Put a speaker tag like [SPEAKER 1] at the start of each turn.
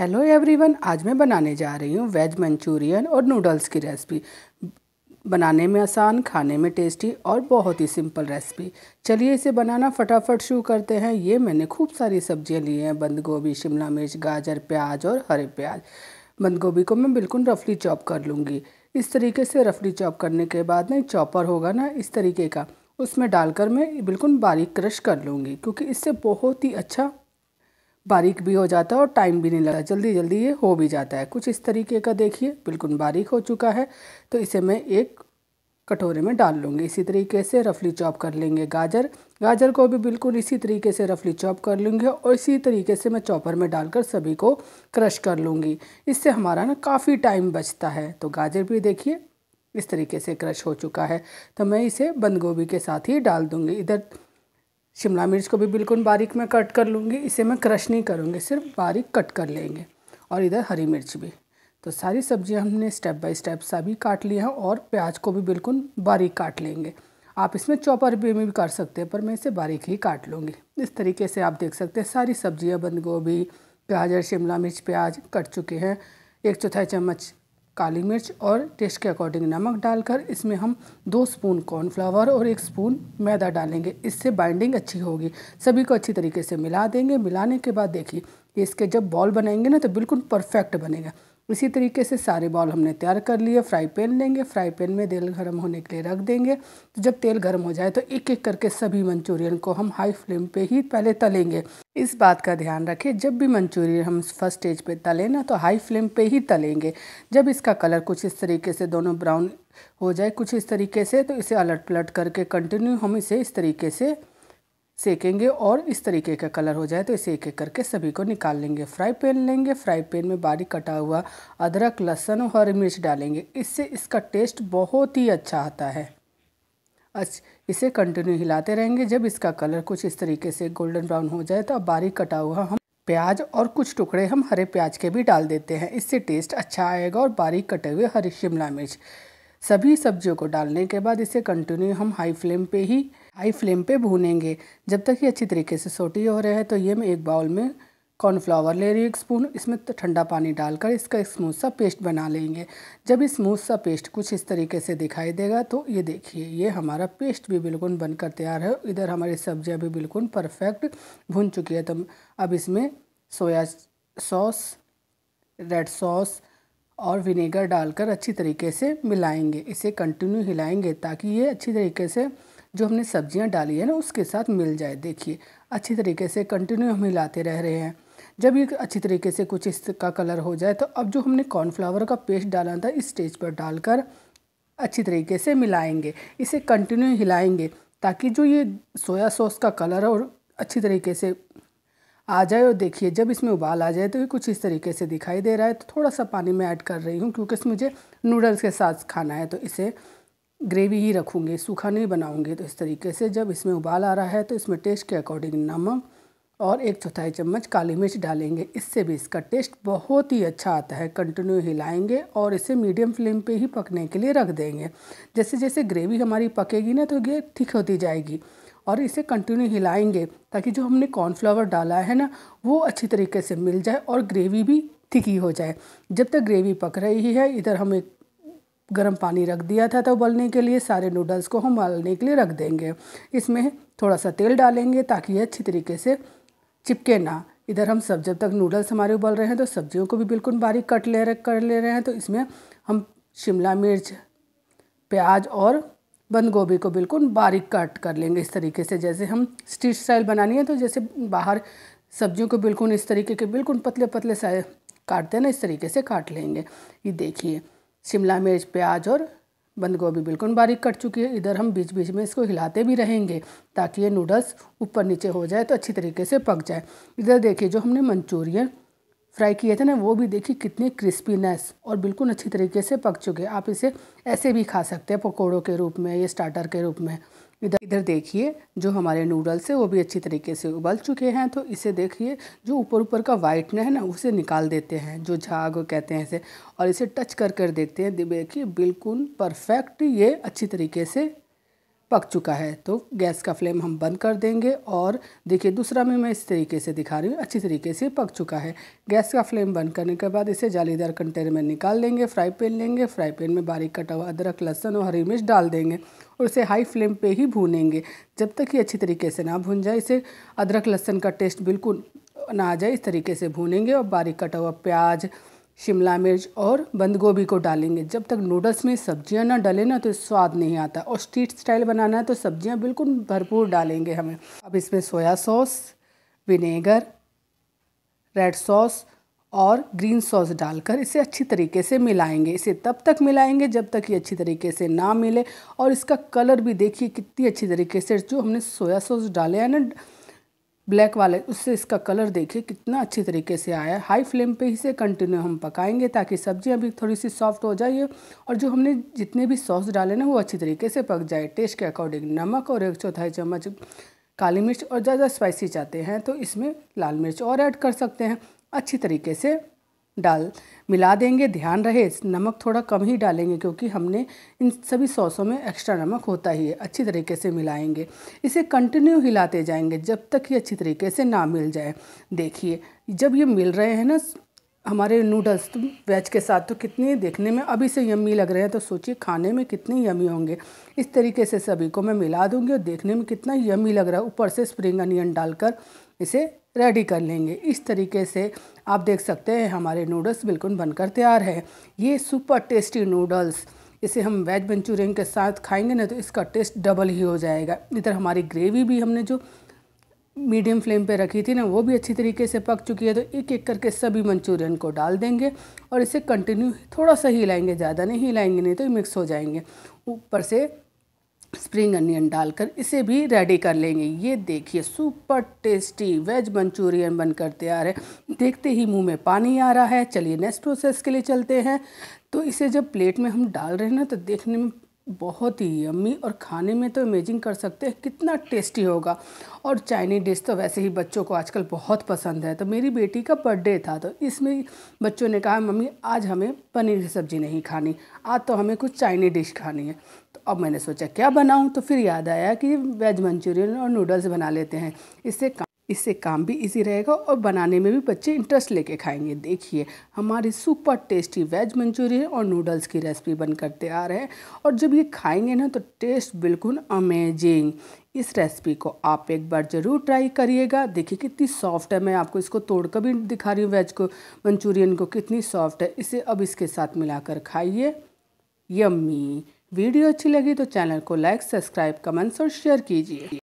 [SPEAKER 1] hello everyone आज मैं बनाने जा रही हूँ वेज मंचूरियन और नूडल्स की रेसिपी बनाने में आसान खाने में टेस्टी और बहुत ही सिंपल रेसिपी चलिए इसे बनाना फटाफट शुरू करते हैं ये मैंने खूब सारी सब्जियाँ ली हैं बंद गोभी शिमला मिर्च गाजर प्याज और हरे प्याज बंद गोभी को मैं बिल्कुल रफली चॉप कर लूँगी इस तरीके से रफली चॉप करने के बाद ना चॉपर होगा ना इस तरीके का उसमें डालकर मैं बिल्कुल बारीक क्रश कर लूँगी क्योंकि इससे बहुत ही अच्छा बारीक भी हो जाता है और टाइम भी नहीं लगता जल्दी जल्दी ये हो भी जाता है कुछ इस तरीके का देखिए बिल्कुल बारीक हो चुका है तो इसे मैं एक कटोरे में डाल लूँगी इसी तरीके से रफली चॉप कर लेंगे गाजर गाजर को भी बिल्कुल इसी तरीके से रफली चॉप कर लूँगी और इसी तरीके से मैं चॉपर में डालकर सभी को क्रश कर लूँगी इससे हमारा ना काफ़ी टाइम बचता है तो गाजर भी देखिए इस तरीके से क्रश हो चुका है तो मैं इसे बंद गोभी के साथ ही डाल दूँगी इधर शिमला मिर्च को भी बिल्कुल बारीक में कट कर लूँगी इसे मैं क्रश नहीं करूँगी सिर्फ बारीक कट कर लेंगे और इधर हरी मिर्च भी तो सारी सब्जियाँ हमने स्टेप बाय स्टेप सभी काट लिए हैं और प्याज को भी बिल्कुल बारीक काट लेंगे आप इसमें चॉपर भी में भी काट सकते हैं पर मैं इसे बारीक ही काट लूँगी इस तरीके से आप देख सकते हैं सारी सब्जियाँ बंद गोभी प्याज शिमला मिर्च प्याज कट चुके हैं एक चौथाई चम्मच काली मिर्च और टेस्ट के अकॉर्डिंग नमक डालकर इसमें हम दो स्पून कॉर्नफ्लावर और एक स्पून मैदा डालेंगे इससे बाइंडिंग अच्छी होगी सभी को अच्छी तरीके से मिला देंगे मिलाने के बाद देखिए इसके जब बॉल बनाएंगे ना तो बिल्कुल परफेक्ट बनेगा इसी तरीके से सारे बॉल हमने तैयार कर लिए फ्राई पैन लेंगे फ्राई पैन में तेल गर्म होने के लिए रख देंगे तो जब तेल गर्म हो जाए तो एक एक करके सभी मंचूरियन को हम हाई फ्लेम पे ही पहले तलेंगे इस बात का ध्यान रखें जब भी मंचूरियन हम फर्स्ट स्टेज पे तलें ना तो हाई फ्लेम पे ही तलेंगे जब इसका कलर कुछ इस तरीके से दोनों ब्राउन हो जाए कुछ इस तरीके से तो इसे अलट पलट करके कंटिन्यू हम इसे इस तरीके से सेकेंगे और इस तरीके का कलर हो जाए तो इसे एक एक करके सभी को निकाल लेंगे फ्राई पैन लेंगे फ्राई पैन में बारीक कटा हुआ अदरक लहसुन और हरी मिर्च डालेंगे इससे इसका टेस्ट बहुत ही अच्छा आता है अच्छा इसे कंटिन्यू हिलाते रहेंगे जब इसका कलर कुछ इस तरीके से गोल्डन ब्राउन हो जाए तो अब बारीक कटा हुआ हम प्याज और कुछ टुकड़े हम हरे प्याज के भी डाल देते हैं इससे टेस्ट अच्छा आएगा और बारीक कटे हुए हरी शिमला मिर्च सभी सब्जियों को डालने के बाद इसे कंटिन्यू हम हाई फ्लेम पे ही हाई फ्लेम पे भूनेंगे जब तक ये अच्छी तरीके से सोटी हो रहा है तो ये मैं एक बाउल में कॉर्नफ्लावर ले रही हूँ एक स्पून इसमें तो ठंडा पानी डालकर इसका स्मूथ सा पेस्ट बना लेंगे जब स्मूथ सा पेस्ट कुछ इस तरीके से दिखाई देगा तो ये देखिए ये हमारा पेस्ट भी बिल्कुल बनकर तैयार है इधर हमारी सब्जियाँ भी बिल्कुल परफेक्ट भुन चुकी है तो अब इसमें सोया सॉस रेड सॉस और विनेगर डालकर अच्छी तरीके से मिलाएंगे इसे कंटिन्यू हिलाएंगे ताकि ये अच्छी तरीके से जो हमने सब्जियां डाली है ना उसके साथ मिल जाए देखिए अच्छी तरीके से कंटिन्यू हम हिलाते रह रहे हैं जब ये अच्छी तरीके से कुछ इसका कलर हो जाए तो अब जो हमने कॉर्नफ्लावर का पेस्ट डाला था इस स्टेज पर डालकर अच्छी तरीके से मिलाएंगे इसे कंटिन्यू हिलाएंगे ताकि जो ये सोया सॉस का कलर और अच्छी तरीके से आ जाए और देखिए जब इसमें उबाल आ जाए तो ये कुछ इस तरीके से दिखाई दे रहा है तो थोड़ा सा पानी मैं ऐड कर रही हूँ क्योंकि इसमें मुझे नूडल्स के साथ खाना है तो इसे ग्रेवी ही रखूँगी सूखा नहीं बनाऊँगी तो इस तरीके से जब इसमें उबाल आ रहा है तो इसमें टेस्ट के अकॉर्डिंग नमक और एक चौथाई चम्मच काली मिर्च डालेंगे इससे भी इसका टेस्ट बहुत ही अच्छा आता है कंटिन्यू हिलाएंगे और इसे मीडियम फ्लेम पे ही पकने के लिए रख देंगे जैसे जैसे ग्रेवी हमारी पकेगी ना तो ये ठीक होती जाएगी और इसे कंटिन्यू हिलाएंगे ताकि जो हमने कॉर्नफ्लावर डाला है ना वो अच्छी तरीके से मिल जाए और ग्रेवी भी थिकी हो जाए जब तक ग्रेवी पक रही है इधर हम एक गर्म पानी रख दिया था तो उबलने के लिए सारे नूडल्स को हम उबालने के लिए रख देंगे इसमें थोड़ा सा तेल डालेंगे ताकि ये अच्छी तरीके से चिपके ना इधर हम सब जब तक नूडल्स हमारे उबल रहे हैं तो सब्जियों को भी बिल्कुल बारीक कट ले रहे कर ले रहे हैं तो इसमें हम शिमला मिर्च प्याज और बंद गोभी को बिल्कुल बारीक काट कर लेंगे इस तरीके से जैसे हम स्टीच स्टाइल बनानी है तो जैसे बाहर सब्जियों को बिल्कुल इस तरीके के बिल्कुल पतले पतले सा काटते हैं ना इस तरीके से काट लेंगे ये देखिए शिमला मिर्च प्याज और बंद गोभी बिल्कुल बारीक कट चुकी है इधर हम बीच बीच में इसको हिलाते भी रहेंगे ताकि ये नूडल्स ऊपर नीचे हो जाए तो अच्छी तरीके से पक जाए इधर देखिए जो हमने मंचूरियन फ्राई किए थे ना वो भी देखिए कितनी क्रिस्पीनेस और बिल्कुल अच्छी तरीके से पक चुके आप इसे ऐसे भी खा सकते हैं पकौड़ों के रूप में या स्टार्टर के रूप में इधर इधर देखिए जो हमारे नूडल्स है वो भी अच्छी तरीके से उबल चुके हैं तो इसे देखिए जो ऊपर ऊपर का वाइटन है ना उसे निकाल देते हैं जो झाग कहते हैं इसे और इसे टच कर कर देखते हैं देखिए बिल्कुल परफेक्ट ये अच्छी तरीके से पक चुका है तो गैस का फ्लेम हम बंद कर देंगे और देखिए दूसरा में मैं इस तरीके से दिखा रही हूँ अच्छी तरीके से पक चुका है गैस का फ्लेम बंद करने के बाद इसे जालीदार कंटेनर में निकाल लेंगे फ्राई पैन लेंगे फ्राई पैन में बारीक कटा हुआ अदरक लहसुन और हरी मिर्च डाल देंगे और इसे हाई फ्लेम पे ही भूनेंगे जब तक ये अच्छी तरीके से ना भून जाए इसे अदरक लहसन का टेस्ट बिल्कुल ना आ जाए इस तरीके से भूनेंगे और बारीक कटा हुआ प्याज शिमला मिर्च और बंद गोभी को डालेंगे जब तक नूडल्स में सब्जियां ना डले ना तो स्वाद नहीं आता और स्ट्रीट स्टाइल बनाना है तो सब्जियां बिल्कुल भरपूर डालेंगे हमें अब इसमें soya sauce vinegar red sauce और ग्रीन सॉस डालकर इसे अच्छी तरीके से मिलाएंगे इसे तब तक मिलाएंगे जब तक ये अच्छी तरीके से ना मिले और इसका कलर भी देखिए कितनी अच्छी तरीके से जो हमने सोया सॉस डाले हैं ना ब्लैक वाले उससे इसका कलर देखिए कितना अच्छी तरीके से आया है हाई फ्लेम पे इसे कंटिन्यू हम पकाएंगे ताकि सब्जियां भी थोड़ी सी सॉफ्ट हो जाए और जो हमने जितने भी सॉस डाले ना वो अच्छी तरीके से पक जाए टेस्ट के अकॉर्डिंग नमक और एक चौथाई चम्मच काली मिर्च और ज़्यादा स्पाइसी चाहते हैं तो इसमें लाल मिर्च और ऐड कर सकते हैं अच्छी तरीके से डाल मिला देंगे ध्यान रहे नमक थोड़ा कम ही डालेंगे क्योंकि हमने इन सभी सॉसों में एक्स्ट्रा नमक होता ही है अच्छी तरीके से मिलाएंगे इसे कंटिन्यू हिलाते जाएंगे जब तक ये अच्छी तरीके से ना मिल जाए देखिए जब ये मिल रहे हैं ना हमारे नूडल्स तो वेज के साथ तो कितने देखने में अभी से यम्मी लग रहे हैं तो सोचिए खाने में कितने यम्मी होंगे इस तरीके से सभी को मैं मिला दूंगी और देखने में कितना यम्मी लग रहा है ऊपर से स्प्रिंग अनियन डालकर इसे रेडी कर लेंगे इस तरीके से आप देख सकते हैं हमारे नूडल्स बिल्कुल बनकर तैयार है ये सुपर टेस्टी नूडल्स इसे हम वेज मंचूरियन के साथ खाएंगे ना तो इसका टेस्ट डबल ही हो जाएगा इधर हमारी ग्रेवी भी हमने जो मीडियम फ्लेम पे रखी थी ना वो भी अच्छी तरीके से पक चुकी है तो एक एक करके सभी मंचूरियन को डाल देंगे और इसे कंटिन्यू थोड़ा सा ही हिलाएंगे ज़्यादा नहीं हिलाएंगे नहीं तो मिक्स हो जाएंगे ऊपर से स्प्रिंग अनियन डालकर इसे भी रेडी कर लेंगे ये देखिए सुपर टेस्टी वेज मंचूरियन बनकर तैयार है देखते ही मुंह में पानी आ रहा है चलिए नेक्स्ट प्रोसेस के लिए चलते हैं तो इसे जब प्लेट में हम डाल रहे हैं ना तो देखने में बहुत ही यम्मी और खाने में तो इमेजिंग कर सकते हैं कितना टेस्टी होगा और चाइनीज डिश तो वैसे ही बच्चों को आजकल बहुत पसंद है तो मेरी बेटी का बर्थडे था तो इसमें बच्चों ने कहा मम्मी आज हमें पनीर की सब्ज़ी नहीं खानी आज तो हमें कुछ चाइनीज डिश खानी है तो अब मैंने सोचा क्या बनाऊँ तो फिर याद आया कि वेज मंचूरियन और नूडल्स बना लेते हैं इससे इससे काम भी इजी रहेगा और बनाने में भी बच्चे इंटरेस्ट लेके खाएंगे देखिए हमारी सुपर टेस्टी वेज मंचूरियन और नूडल्स की रेसिपी बन कर तैयार है और जब ये खाएंगे ना तो टेस्ट बिल्कुल अमेजिंग इस रेसिपी को आप एक बार ज़रूर ट्राई करिएगा देखिए कितनी सॉफ्ट है मैं आपको इसको तोड़ कर भी दिखा रही हूँ वेज को मंचूरियन को कितनी सॉफ्ट है इसे अब इसके साथ मिलाकर खाइए यम्मी वीडियो अच्छी लगी तो चैनल को लाइक सब्सक्राइब कमेंट्स और शेयर कीजिए